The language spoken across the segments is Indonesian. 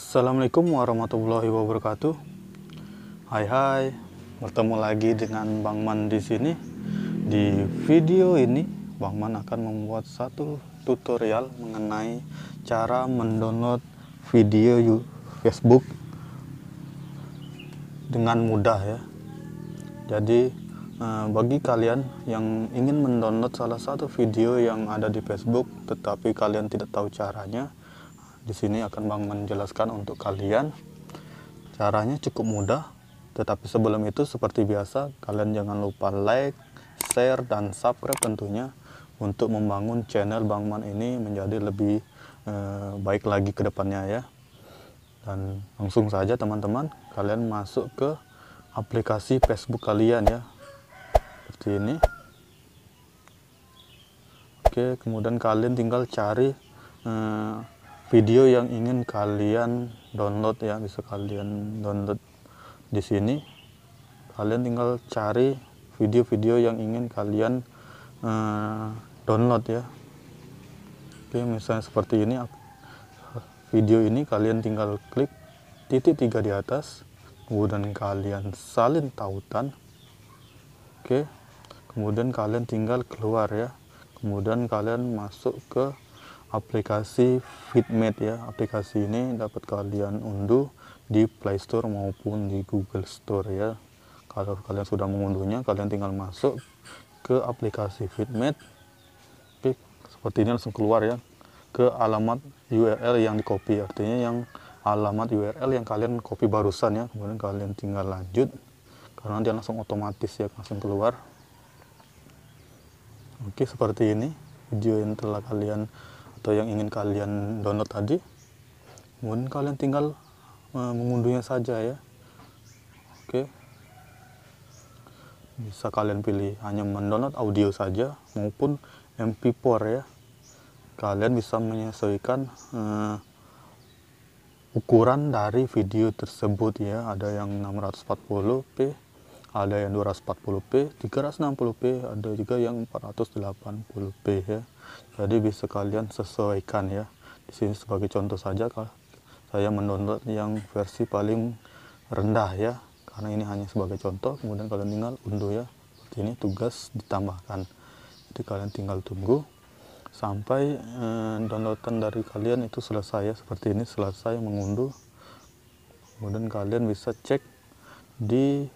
Assalamualaikum warahmatullahi wabarakatuh. Hai hai, bertemu lagi dengan Bang Man di sini. Di video ini, Bang Man akan membuat satu tutorial mengenai cara mendownload video Facebook dengan mudah ya. Jadi eh, bagi kalian yang ingin mendownload salah satu video yang ada di Facebook tetapi kalian tidak tahu caranya, di sini akan Bang menjelaskan untuk kalian. Caranya cukup mudah, tetapi sebelum itu seperti biasa kalian jangan lupa like, share dan subscribe tentunya untuk membangun channel Bang Man ini menjadi lebih eh, baik lagi ke depannya ya. Dan langsung saja teman-teman, kalian masuk ke aplikasi Facebook kalian ya. Seperti ini. Oke, kemudian kalian tinggal cari eh, video yang ingin kalian download ya bisa kalian download di sini kalian tinggal cari video-video yang ingin kalian uh, download ya oke misalnya seperti ini video ini kalian tinggal klik titik tiga di atas kemudian kalian salin tautan oke kemudian kalian tinggal keluar ya kemudian kalian masuk ke aplikasi Fitmate ya. Aplikasi ini dapat kalian unduh di Play Store maupun di Google Store ya. Kalau kalian sudah mengunduhnya, kalian tinggal masuk ke aplikasi Fitmate. Oke, seperti ini langsung keluar ya ke alamat URL yang di copy artinya yang alamat URL yang kalian copy barusan ya kemudian kalian tinggal lanjut karena nanti langsung otomatis ya langsung keluar oke seperti ini video yang telah kalian atau yang ingin kalian download tadi mungkin kalian tinggal eh, mengunduhnya saja ya oke bisa kalian pilih hanya mendownload audio saja maupun mp4 ya kalian bisa menyesuaikan uh, ukuran dari video tersebut ya ada yang 640p ada yang 240p 360p ada juga yang 480p ya jadi bisa kalian sesuaikan ya di sini sebagai contoh saja saya mendownload yang versi paling rendah ya karena ini hanya sebagai contoh kemudian kalian tinggal unduh ya seperti ini tugas ditambahkan jadi kalian tinggal tunggu sampai eh, downloadan dari kalian itu selesai ya seperti ini selesai mengunduh kemudian kalian bisa cek di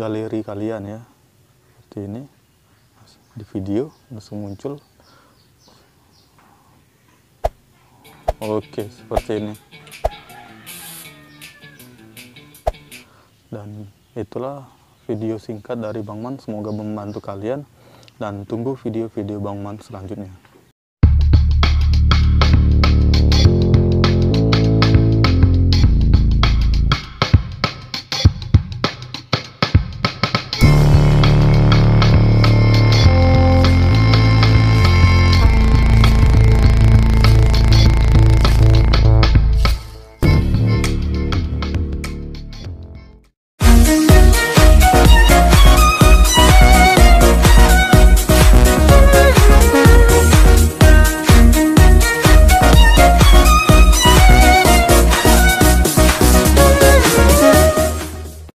galeri kalian ya seperti ini di video langsung muncul oke seperti ini dan itulah video singkat dari Bang Man semoga membantu kalian dan tunggu video-video Bang Man selanjutnya